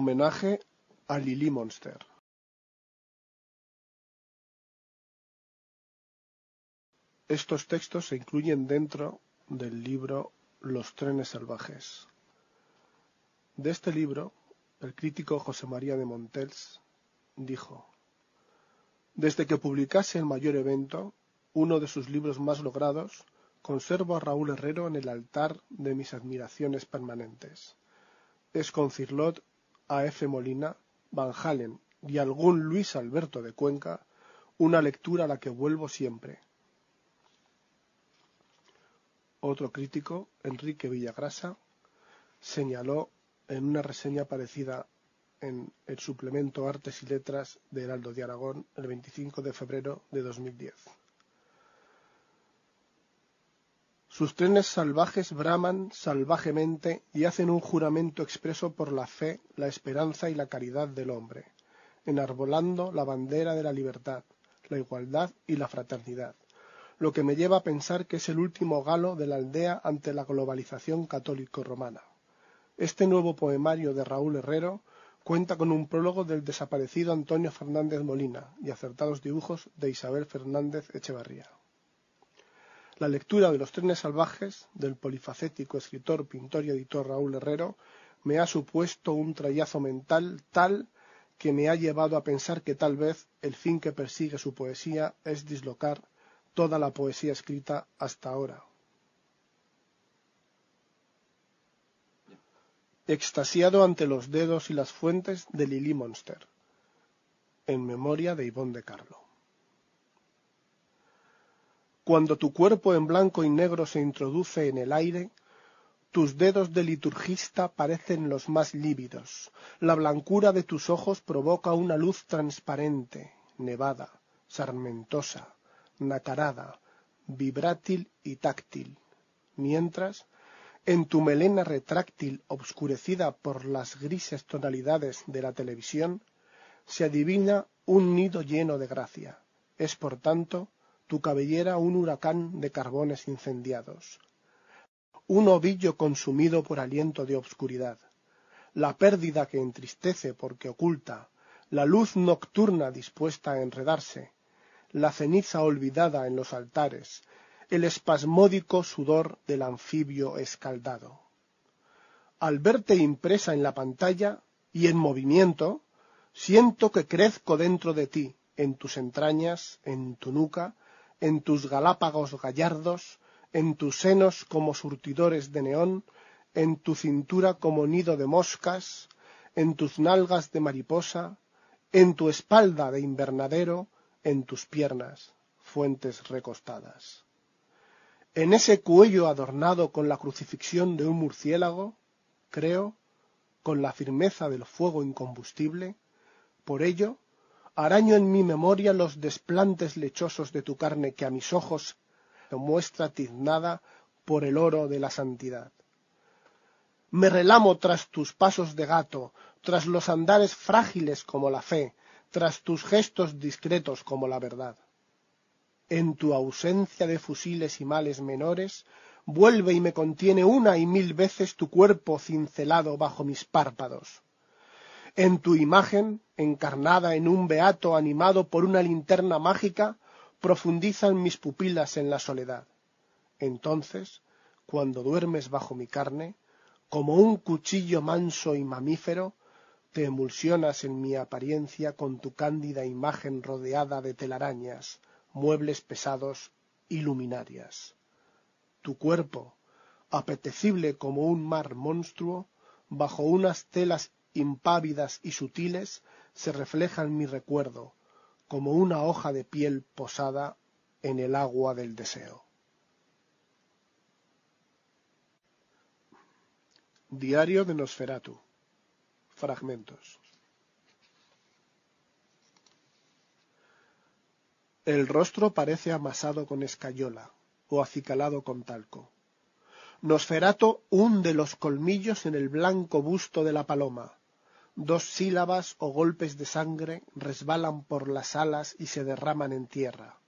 homenaje a Lily Monster. Estos textos se incluyen dentro del libro Los trenes salvajes. De este libro, el crítico José María de Montels dijo, Desde que publicase el mayor evento, uno de sus libros más logrados, conservo a Raúl Herrero en el altar de mis admiraciones permanentes. Es con Cirlot a F. Molina, Van Halen y algún Luis Alberto de Cuenca, una lectura a la que vuelvo siempre. Otro crítico, Enrique Villagrasa, señaló en una reseña parecida en el suplemento Artes y Letras de Heraldo de Aragón el 25 de febrero de 2010. Sus trenes salvajes braman salvajemente y hacen un juramento expreso por la fe, la esperanza y la caridad del hombre, enarbolando la bandera de la libertad, la igualdad y la fraternidad, lo que me lleva a pensar que es el último galo de la aldea ante la globalización católico-romana. Este nuevo poemario de Raúl Herrero cuenta con un prólogo del desaparecido Antonio Fernández Molina y acertados dibujos de Isabel Fernández Echevarría la lectura de Los trenes salvajes del polifacético escritor, pintor y editor Raúl Herrero me ha supuesto un trayazo mental tal que me ha llevado a pensar que tal vez el fin que persigue su poesía es dislocar toda la poesía escrita hasta ahora. Extasiado ante los dedos y las fuentes de Lili Monster, en memoria de Ivonne de Carlo. Cuando tu cuerpo en blanco y negro se introduce en el aire, tus dedos de liturgista parecen los más lívidos. La blancura de tus ojos provoca una luz transparente, nevada, sarmentosa, nacarada, vibrátil y táctil. Mientras, en tu melena retráctil obscurecida por las grises tonalidades de la televisión, se adivina un nido lleno de gracia. Es, por tanto, tu cabellera un huracán de carbones incendiados, un ovillo consumido por aliento de obscuridad, la pérdida que entristece porque oculta, la luz nocturna dispuesta a enredarse, la ceniza olvidada en los altares, el espasmódico sudor del anfibio escaldado. Al verte impresa en la pantalla y en movimiento, siento que crezco dentro de ti, en tus entrañas, en tu nuca, en tus galápagos gallardos, en tus senos como surtidores de neón, en tu cintura como nido de moscas, en tus nalgas de mariposa, en tu espalda de invernadero, en tus piernas, fuentes recostadas. En ese cuello adornado con la crucifixión de un murciélago, creo, con la firmeza del fuego incombustible, por ello Araño en mi memoria los desplantes lechosos de tu carne que a mis ojos se muestra tiznada por el oro de la santidad. Me relamo tras tus pasos de gato, tras los andares frágiles como la fe, tras tus gestos discretos como la verdad. En tu ausencia de fusiles y males menores, vuelve y me contiene una y mil veces tu cuerpo cincelado bajo mis párpados en tu imagen, encarnada en un beato animado por una linterna mágica, profundizan mis pupilas en la soledad. Entonces, cuando duermes bajo mi carne, como un cuchillo manso y mamífero, te emulsionas en mi apariencia con tu cándida imagen rodeada de telarañas, muebles pesados y luminarias. Tu cuerpo, apetecible como un mar monstruo, bajo unas telas impávidas y sutiles, se reflejan en mi recuerdo, como una hoja de piel posada en el agua del deseo. Diario de Nosferatu. Fragmentos. El rostro parece amasado con escayola o acicalado con talco. Nosferato hunde los colmillos en el blanco busto de la paloma Dos sílabas o golpes de sangre resbalan por las alas y se derraman en tierra.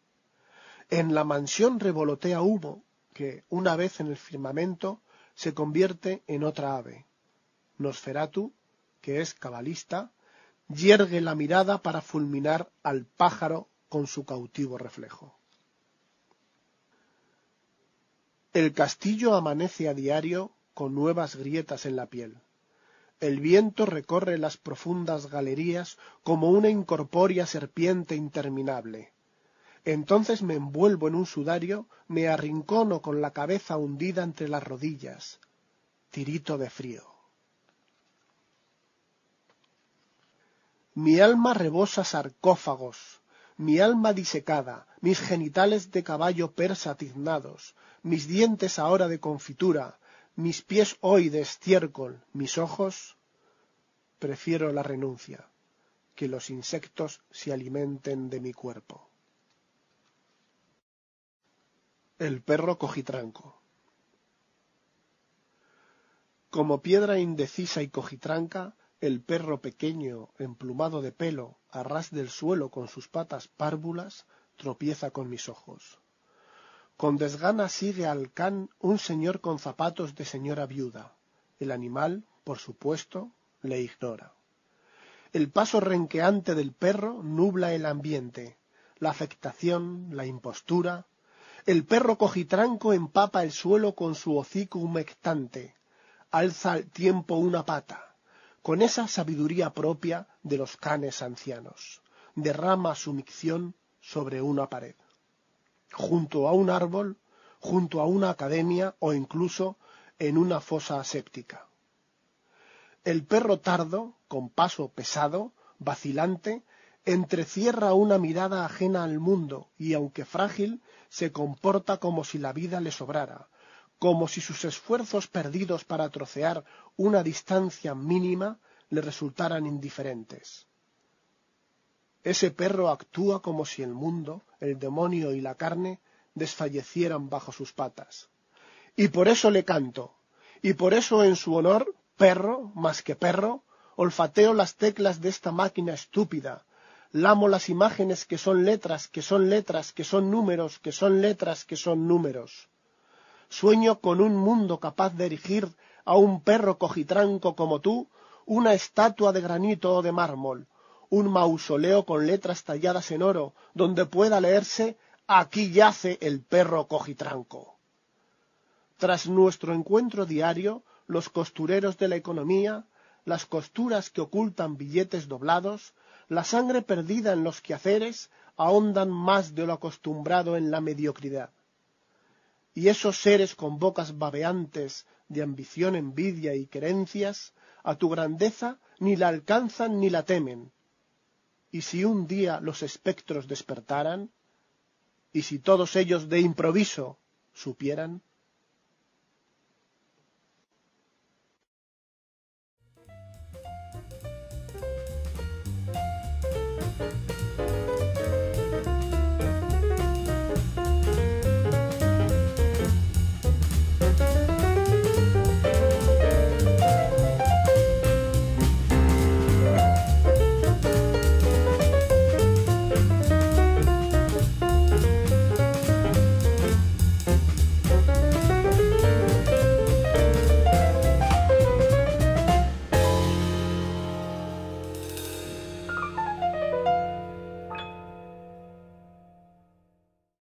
En la mansión revolotea humo que, una vez en el firmamento, se convierte en otra ave. Nosferatu, que es cabalista, yergue la mirada para fulminar al pájaro con su cautivo reflejo. El castillo amanece a diario con nuevas grietas en la piel. El viento recorre las profundas galerías como una incorpórea serpiente interminable. Entonces me envuelvo en un sudario, me arrincono con la cabeza hundida entre las rodillas. Tirito de frío. Mi alma rebosa sarcófagos, mi alma disecada, mis genitales de caballo persa tiznados, mis dientes ahora de confitura, mis pies hoy de estiércol, mis ojos, prefiero la renuncia, que los insectos se alimenten de mi cuerpo. El perro cojitranco. Como piedra indecisa y cojitranca, el perro pequeño, emplumado de pelo, a ras del suelo con sus patas párvulas, tropieza con mis ojos. Con desgana sigue al can un señor con zapatos de señora viuda. El animal, por supuesto, le ignora. El paso renqueante del perro nubla el ambiente, la afectación, la impostura. El perro cojitranco empapa el suelo con su hocico humectante, alza al tiempo una pata, con esa sabiduría propia de los canes ancianos. Derrama su micción sobre una pared junto a un árbol, junto a una academia o incluso en una fosa séptica. El perro tardo, con paso pesado, vacilante, entrecierra una mirada ajena al mundo y, aunque frágil, se comporta como si la vida le sobrara, como si sus esfuerzos perdidos para trocear una distancia mínima le resultaran indiferentes. Ese perro actúa como si el mundo, el demonio y la carne desfallecieran bajo sus patas. Y por eso le canto, y por eso en su honor, perro, más que perro, olfateo las teclas de esta máquina estúpida, lamo las imágenes que son letras, que son letras, que son números, que son letras, que son números. Sueño con un mundo capaz de erigir a un perro cojitranco como tú, una estatua de granito o de mármol, un mausoleo con letras talladas en oro, donde pueda leerse Aquí yace el perro cojitranco. Tras nuestro encuentro diario, los costureros de la economía, las costuras que ocultan billetes doblados, la sangre perdida en los quehaceres, ahondan más de lo acostumbrado en la mediocridad. Y esos seres con bocas babeantes de ambición, envidia y querencias, a tu grandeza ni la alcanzan ni la temen, ¿Y si un día los espectros despertaran? ¿Y si todos ellos de improviso supieran?